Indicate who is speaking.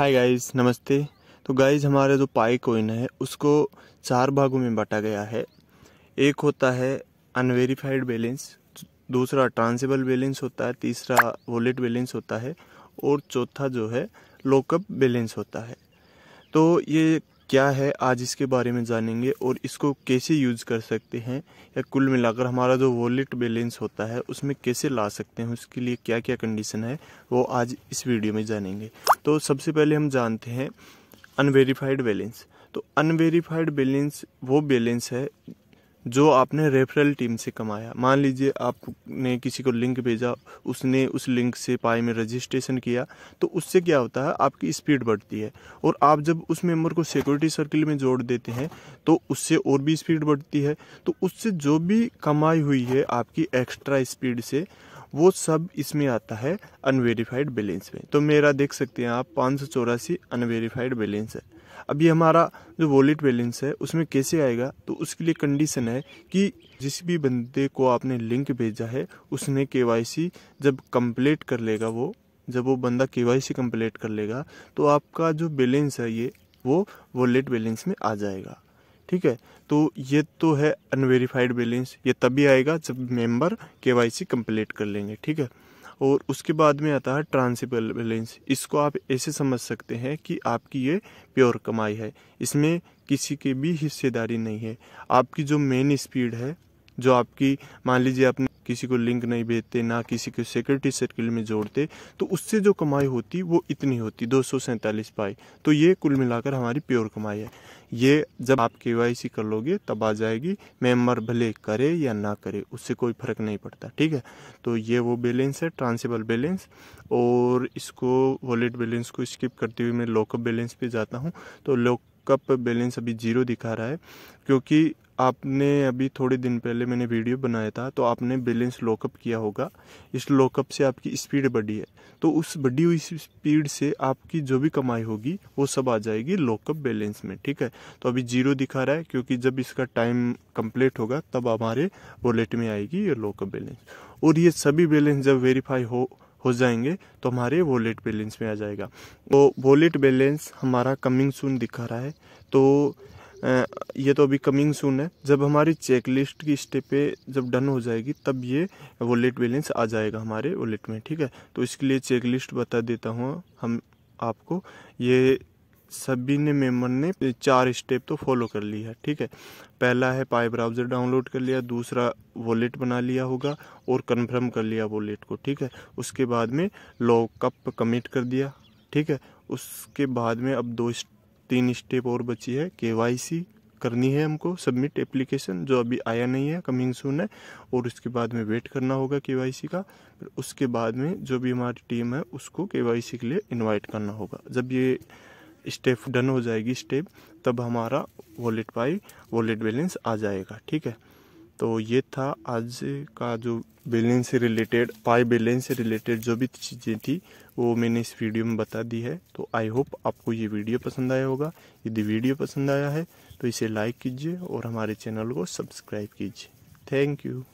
Speaker 1: hi guys नमस्ते तो guys हमारे जो पाई कोइन है उसको चार भागों में बांटा गया है एक होता है अनवेरीफाइड बैलेंस दूसरा ट्रांसेबल बैलेंस होता है तीसरा वॉलेट बैलेंस होता है और चौथा जो है लॉकअप बैलेंस होता है तो ये क्या है आज इसके बारे में जानेंगे और इसको कैसे यूज़ कर सकते हैं या कुल मिलाकर हमारा जो वॉलेट बैलेंस होता है उसमें कैसे ला सकते हैं उसके लिए क्या क्या कंडीशन है वो आज इस वीडियो में जानेंगे तो सबसे पहले हम जानते हैं अनवेरीफाइड बैलेंस तो अनवेरीफाइड बैलेंस वो बैलेंस है जो आपने रेफरल टीम से कमाया मान लीजिए आपने किसी को लिंक भेजा उसने उस लिंक से पाई में रजिस्ट्रेशन किया तो उससे क्या होता है आपकी स्पीड बढ़ती है और आप जब उस मेंबर को सिक्योरिटी सर्किल में जोड़ देते हैं तो उससे और भी स्पीड बढ़ती है तो उससे जो भी कमाई हुई है आपकी एक्स्ट्रा स्पीड से वो सब इसमें आता है अनवेरीफाइड बैलेंस में तो मेरा देख सकते हैं आप पाँच सौ चौरासी अनवेरीफाइड बैलेंस है अभी हमारा जो वॉलेट बैलेंस है उसमें कैसे आएगा तो उसके लिए कंडीशन है करना है कि जिस भी बंदे को आपने लिंक भेजा है उसने के जब कंप्लीट कर लेगा वो जब वो बंदा वाई कंप्लीट कर लेगा तो आपका जो बैलेंस है ये वो वॉलेट बैलेंस में आ जाएगा ठीक है तो ये तो है अनवेरीफाइड बैलेंस ये तभी आएगा जब मेंबर के वाई सी कम्प्लीट कर लेंगे ठीक है और उसके बाद में आता है ट्रांसिबल बैलेंस इसको आप ऐसे समझ सकते हैं कि आपकी ये प्योर कमाई है इसमें किसी के भी हिस्सेदारी नहीं है आपकी जो मेन स्पीड है जो आपकी मान लीजिए आपने किसी को लिंक नहीं भेजते ना किसी को सिक्योरिटी सर्किल में जोड़ते तो उससे जो कमाई होती वो इतनी होती दो सौ सैंतालीस पाई तो ये कुल मिलाकर हमारी प्योर कमाई है ये जब आप के वाई सी कर लोगे तब आ जाएगी मेम्बर भले करे या ना करे उससे कोई फर्क नहीं पड़ता ठीक है तो ये वो बैलेंस है ट्रांसेबल बैलेंस और इसको वॉलेट बैलेंस को स्किप करते हुए मैं लॉकअप बैलेंस पे जाता हूँ तो लॉक आपका बैलेंस अभी जीरो दिखा रहा है क्योंकि आपने अभी थोड़े दिन पहले मैंने वीडियो बनाया था तो आपने बैलेंस लॉकअप किया होगा इस लॉकअप से आपकी स्पीड बढ़ी है तो उस बढ़ी हुई स्पीड से आपकी जो भी कमाई होगी वो सब आ जाएगी लॉकअप बैलेंस में ठीक है तो अभी जीरो दिखा रहा है क्योंकि जब इसका टाइम कंप्लीट होगा तब हमारे वॉलेट में आएगी ये लॉकअप बैलेंस और ये सभी बैलेंस जब वेरीफाई हो हो जाएंगे तो हमारे वॉलेट बैलेंस में आ जाएगा तो वॉलेट बैलेंस हमारा कमिंग सून दिखा रहा है तो ये तो अभी कमिंग सून है जब हमारी चेक लिस्ट की स्टेप जब डन हो जाएगी तब ये वॉलेट बैलेंस आ जाएगा हमारे वॉलेट में ठीक है तो इसके लिए चेक लिस्ट बता देता हूँ हम आपको ये सभी ने मेम्बर ने चार स्टेप तो फॉलो कर लिया है ठीक है पहला है पाई ब्राउज़र डाउनलोड कर लिया दूसरा वॉलेट बना लिया होगा और कन्फर्म कर लिया वॉलेट को ठीक है उसके बाद में लॉकअप कमिट कर दिया ठीक है उसके बाद में अब दो तीन स्टेप और बची है के करनी है हमको सबमिट एप्लीकेशन जो अभी आया नहीं है कमिंग सून है और उसके बाद में वेट करना होगा के का उसके बाद में जो भी हमारी टीम है उसको के के लिए इनवाइट करना होगा जब ये स्टेप डन हो जाएगी स्टेप तब हमारा वॉलेट पाई वॉलेट बैलेंस आ जाएगा ठीक है तो ये था आज का जो बैलेंस से रिलेटेड पाई बैलेंस से रिलेटेड जो भी चीज़ें थी वो मैंने इस वीडियो में बता दी है तो आई होप आपको ये वीडियो पसंद आया होगा यदि वीडियो पसंद आया है तो इसे लाइक कीजिए और हमारे चैनल को सब्सक्राइब कीजिए थैंक यू